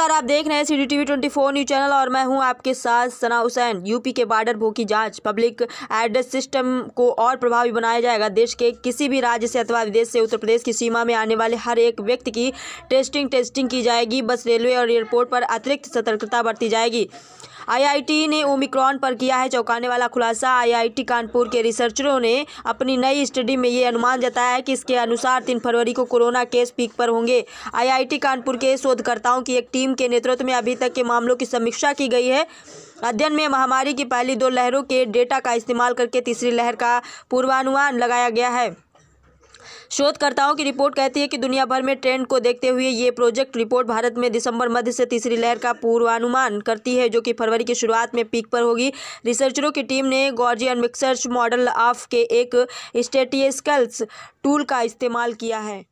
नमस्कार आप देख रहे हैं C D TV twenty four news channel और मैं हूं आपके साथ सना हुसैन यूपी के बार्डर भूखी जांच पब्लिक एड्रेस सिस्टम को और प्रभावी बनाया जाएगा देश के किसी भी राज्य से अथवा विदेश से उत्तर प्रदेश की सीमा में आने वाले हर एक व्यक्ति की टेस्टिंग टेस्टिंग की जाएगी बस रेलवे और एयरपोर्ट पर अतिरिक्त सतर्कता बरती जाएगी आईआईटी ने ओमिक्रॉन पर किया है चौंकाने वाला खुलासा आईआईटी कानपुर के रिसर्चरों ने अपनी नई स्टडी में ये अनुमान जताया है कि इसके अनुसार तीन फरवरी को कोरोना केस पीक पर होंगे आईआईटी कानपुर के शोधकर्ताओं की एक टीम के नेतृत्व में अभी तक के मामलों की समीक्षा की गई है अध्ययन में महामारी की पहली दो लहरों के डेटा का इस्तेमाल करके तीसरी लहर का पूर्वानुमान लगाया गया है शोधकर्ताओं की रिपोर्ट कहती है कि दुनिया भर में ट्रेंड को देखते हुए ये प्रोजेक्ट रिपोर्ट भारत में दिसंबर मध्य से तीसरी लहर का पूर्वानुमान करती है जो कि फरवरी की शुरुआत में पीक पर होगी रिसर्चरों की टीम ने गॉर्जियन मिक्सर्च मॉडल ऑफ के एक स्टेटियस्कल्स टूल का इस्तेमाल किया है